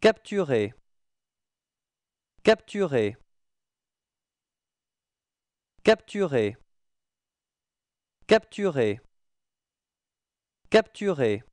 Capturer. Capturer. Capturer. Capturer. Capturer.